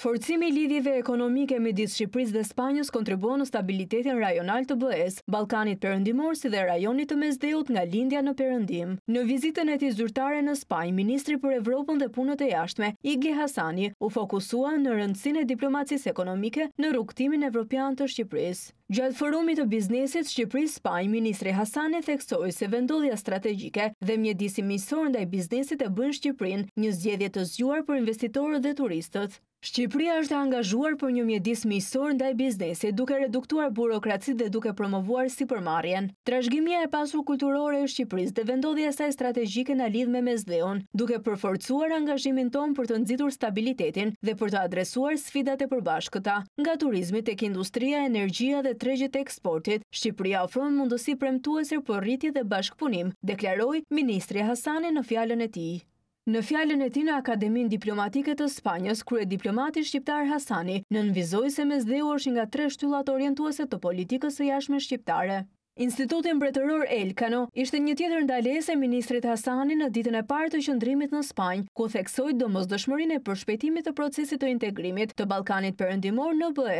Forcimi lidhjive ekonomike me disë Shqipëris dhe Spanjës kontribuon në stabilitetin rajonal të bëhes, Balkanit përëndimor si dhe rajonit të mezdeut nga lindja në përëndim. Në vizitën e tizurtare në Spanjë, Ministri për Evropën dhe punët e jashtme, Igli Hasani, u fokusua në rëndësin e diplomacis ekonomike në rukëtimin evropian të Shqipëris. Gjatë forumit të biznesit Shqipëris Spanjë, Ministri Hasani theksoj se vendodhja strategike dhe mjedisi misor ndaj biznesit e bën Shqipërin një zgjedhje të zgjuar për investitorët dhe turistët. Shqipëria është angazhuar për një mjedis misor ndaj biznesi duke reduktuar burokraci dhe duke promovuar si përmarjen. Trashgimia e pasur kulturore e Shqipëris dhe vendodhja saj strategjike në lidhme me zdeon, duke përforcuar angazhimin ton për të nëzitur stabilitetin dhe për të adresuar sfidat e përbashkëta. Nga turizmit e kindustria, energjia dhe tregjit e eksportit, Shqipëria ofron mundësi premtuesir për rriti dhe bashkëpunim, deklaroj Ministri Hasani në fjallën e ti Në fjallën e ti në Akademin Diplomatike të Spanjës, kërë diplomati shqiptar Hasani në nënvizoj se me zdeu është nga tre shtyllat orientuese të politikës e jashme shqiptare. Institutin Bretëror Elkano ishte një tjetër ndales e Ministrit Hasani në ditën e partë të qëndrimit në Spanjë, ku theksoj do mos dëshmërin e përshpetimit të procesit të integrimit të Balkanit përëndimor në BE.